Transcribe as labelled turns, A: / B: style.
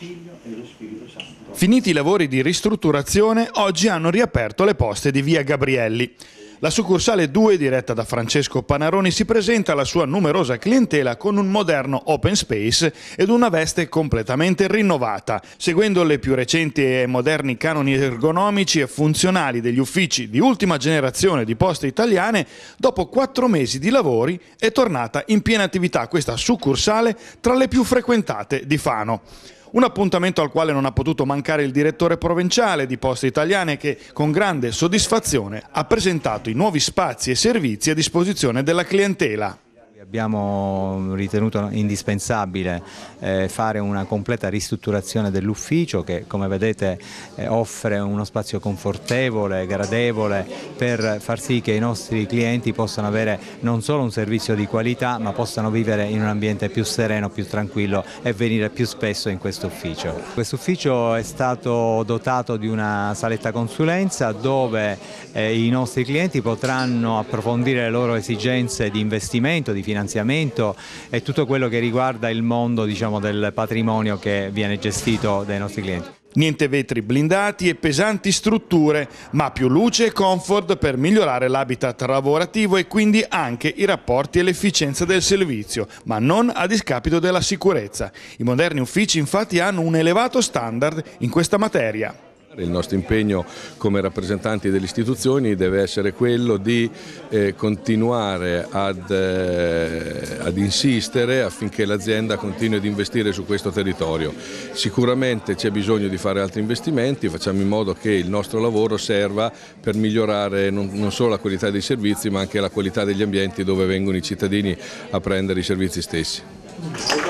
A: Figlio e lo Spirito Santo. Finiti i lavori di ristrutturazione, oggi hanno riaperto le poste di via Gabrielli. La succursale 2, diretta da Francesco Panaroni, si presenta alla sua numerosa clientela con un moderno open space ed una veste completamente rinnovata, seguendo le più recenti e moderni canoni ergonomici e funzionali degli uffici di ultima generazione di poste italiane. Dopo quattro mesi di lavori è tornata in piena attività questa succursale tra le più frequentate di Fano. Un appuntamento al quale non ha potuto mancare il direttore provinciale di Poste Italiane che con grande soddisfazione ha presentato i nuovi spazi e servizi a disposizione della clientela.
B: Abbiamo ritenuto indispensabile eh, fare una completa ristrutturazione dell'ufficio che come vedete eh, offre uno spazio confortevole, gradevole per far sì che i nostri clienti possano avere non solo un servizio di qualità ma possano vivere in un ambiente più sereno, più tranquillo e venire più spesso in questo ufficio. Questo ufficio è stato dotato di una saletta consulenza dove eh, i nostri clienti potranno approfondire le loro esigenze di investimento, di finanziamento e tutto quello che riguarda il mondo diciamo, del patrimonio che viene gestito dai nostri clienti.
A: Niente vetri blindati e pesanti strutture, ma più luce e comfort per migliorare l'habitat lavorativo e quindi anche i rapporti e l'efficienza del servizio, ma non a discapito della sicurezza. I moderni uffici
C: infatti hanno un elevato standard in questa materia. Il nostro impegno come rappresentanti delle istituzioni deve essere quello di eh, continuare ad, eh, ad, insistere affinché l'azienda continui ad investire su questo territorio. Sicuramente c'è bisogno di fare altri investimenti, facciamo in modo che il nostro lavoro serva per migliorare non, non solo la qualità dei servizi ma anche la qualità degli ambienti dove vengono i cittadini a prendere i servizi stessi.